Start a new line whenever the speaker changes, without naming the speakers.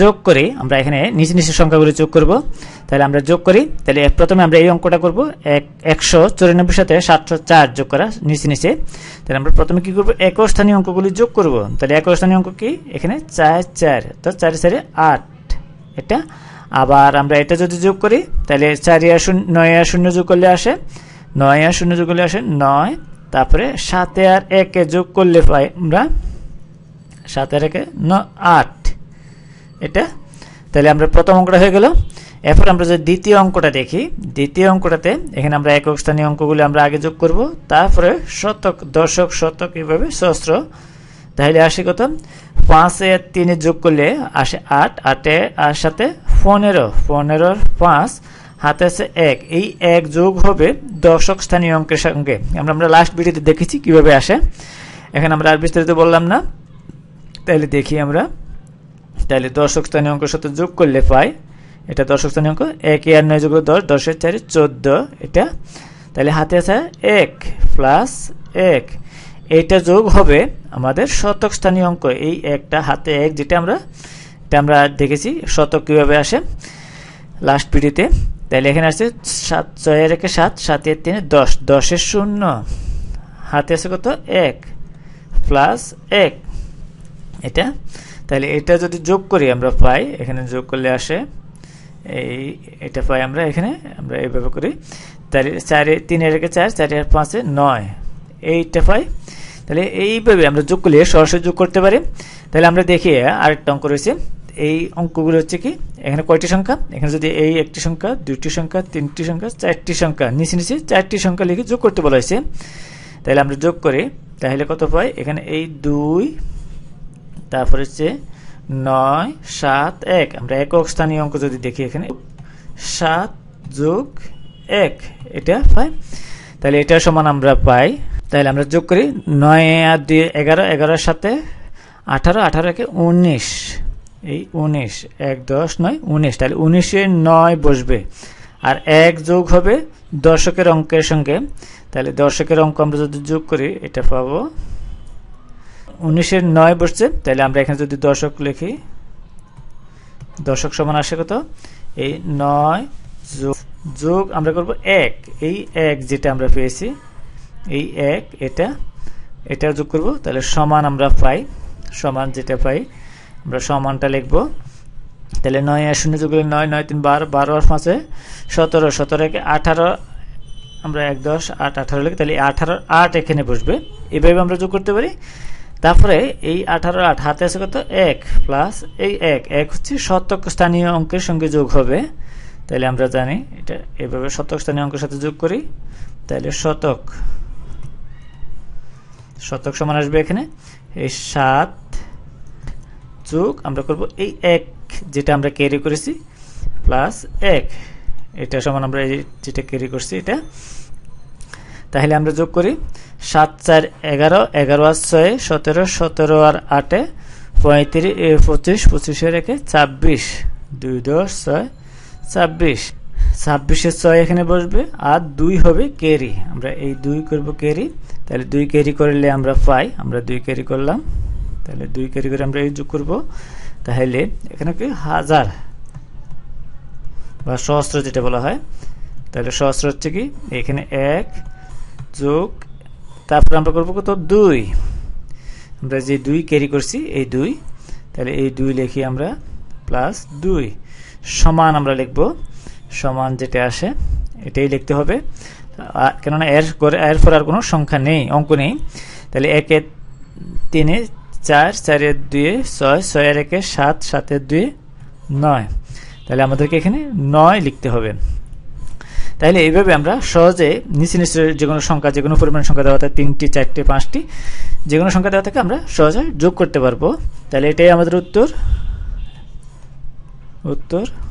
যোগ করি আমরা এখানে নিচে নিচে সংখ্যাগুলো যোগ করব তাহলে আমরা যোগ করি তাহলে প্রথমে আমরা এই অঙ্কটা করব এক একশো চুরানব্বই সাথে সাতশো চার যোগ করা নিচে নিচে তাহলে আমরা প্রথমে কী করবো এক স্থানীয় অঙ্কগুলি যোগ করব তাহলে এক স্থানীয় অঙ্ক কি এখানে চার চার তো চারে চারে আট এটা আবার আমরা এটা যদি যোগ করি তাহলে চারি আর শূন্য নয় আর শূন্য যোগ করলে আসে নয় আর শূন্য যোগ করলে আসে নয় তারপরে সাতে আর একে যোগ করলে পাই আমরা সাতে আর একে ন আট এটা তাহলে আমরা প্রথম অঙ্কটা হয়ে গেল এরপর আমরা যদি দ্বিতীয় অঙ্কটা দেখি দ্বিতীয় অঙ্কটাতে এখানে আমরা একক স্থানীয় অঙ্কগুলি আমরা আগে যোগ করব তারপরে শতক দশক শতক এভাবে সহস্র তাহলে আসে কত পাঁচে তিনে যোগ করলে আসে আট আটে আর সাথে পনেরো পনেরোর পাঁচ হাতে আছে এক এই এক যোগ হবে দশক স্থানীয় অঙ্কের সঙ্গে আমরা আমরা লাস্ট ভিডিওতে দেখেছি কিভাবে আসে এখানে আমরা আর বিস্তারিত বললাম না তাহলে দেখি আমরা তাহলে দর্শক স্থানীয় অঙ্কের সাথে যোগ করলে পাই এটা দর্শক স্থানীয় অঙ্ক এক আর নয় যোগ দশ দশের চারে চোদ্দ এটা তাহলে হাতে আছে এক প্লাস এক এটা যোগ হবে আমাদের শতক স্থানীয় অঙ্ক এই একটা হাতে এক যেটা আমরা এটা আমরা দেখেছি শতক কীভাবে আসে লাস্ট পিডিতে তাহলে এখানে আছে সাত ছয় একে সাত সাতের তিনে দশ দশের শূন্য হাতে আছে কত এক প্লাস এক এটা তাহলে এটা যদি যোগ করি আমরা পাই এখানে যোগ করলে আসে এই এটা পাই আমরা এখানে আমরা এইভাবে করি তাহলে চারে তিন এর চার চারে আর পাঁচে নয় এইটা পাই তাহলে এইভাবে আমরা যোগ করলে সরাসরি যোগ করতে পারি তাহলে আমরা দেখি আরেকটা অঙ্ক রয়েছে এই অঙ্কগুলো হচ্ছে কি এখানে কয়টি সংখ্যা এখানে যদি এই একটি সংখ্যা দুটি সংখ্যা তিনটি সংখ্যা চারটি সংখ্যা নিচে নিচে চারটি সংখ্যা লিখে যোগ করতে বলা হয়েছে তাহলে আমরা যোগ করি তাহলে কত পাই এখানে এই দুই তারপরে হচ্ছে নয় সাত এক আমরা একক স্থানীয় অঙ্ক যদি দেখি এখানে সাত যোগ এক এটা পাই তাহলে এটা সমান আমরা পাই তাহলে আমরা যোগ করি নয় আর দুই এগারো এগারোর সাথে আঠারো আঠারো একে উনিশ এই উনিশ এক দশ নয় উনিশ তাহলে উনিশে নয় বসবে আর এক যোগ হবে দশকের অঙ্কের সঙ্গে তাহলে দশকের অঙ্ক আমরা যদি যোগ করি এটা পাবো উনিশের নয় বসছে তাহলে আমরা এখানে যদি দশক লিখি দশক সমান আসে কত এই নয় যোগ যোগ আমরা করব এক এই এক যেটা আমরা পেয়েছি এই এক এটা এটা যোগ করব তাহলে সমান আমরা পাই সমান যেটা পাই আমরা সমানটা লিখব তাহলে নয় আর শূন্য যোগ নয় নয় তিন বারো বারো আর পাঁচে সতেরো সতেরো একে আঠারো আমরা এক দশ আট আঠারো লিখি তাহলে আঠারো আট এখানে বসবে এভাবে আমরা যোগ করতে পারি তারপরে এই আঠারো আট হাতে আছে কত এক প্লাস এই এক এক হচ্ছে শতক স্থানীয় অঙ্কের সঙ্গে যোগ হবে তাহলে আমরা জানি এটা এভাবে শতক স্থানীয় অঙ্কের সাথে যোগ করি তাহলে শতক শতক সমান আসবে এখানে এই সাত যোগ আমরা করব এই এক যেটা আমরা ক্যারি করেছি প্লাস এক এটা সমান আমরা যেটা ক্যারি করছি এটা তাহলে আমরা যোগ করি সাত চার এগারো এগারো আর ছয় সতেরো সতেরো আর আটে পঁয়ত্রিশ পঁচিশ পঁচিশে রেখে ছাব্বিশ দুই দশ ছয় ছাব্বিশ ছাব্বিশের ছয় এখানে বসবে আর দুই হবে কেরি আমরা এই দুই করব কেরি তাহলে দুই ক্যারি করলে আমরা পাই আমরা দুই ক্যারি করলাম তাহলে দুই ক্যারি করে আমরা এই যোগ করব তাহলে এখানে কি হাজার বা সহস্র যেটা বলা হয় তাহলে সহস্র হচ্ছে কি এখানে এক যোগ তারপর আমরা করবো কত দুই আমরা যে দুই ক্যারি করছি এই দুই তাহলে এই দুই লিখি আমরা প্লাস দুই সমান আমরা লিখব সমান যেটা আসে এটাই লিখতে হবে কেননা এর করে এর পর আর কোনো সংখ্যা নেই অঙ্ক নেই তাহলে একে তিনে চার চারের দুয়ে ছয় ছয়ের একে সাত সাতের দুয়ে নয় তাহলে আমাদেরকে এখানে নয় লিখতে হবে তাহলে এইভাবে আমরা সহজে নিচে নিচে যে কোনো সংখ্যা যে কোনো পরিমাণ সংখ্যা দেওয়া থাকে তিনটি চারটি পাঁচটি যে কোনো সংখ্যা দেওয়া থাকে আমরা সহজে যোগ করতে পারবো তাহলে এটাই আমাদের উত্তর উত্তর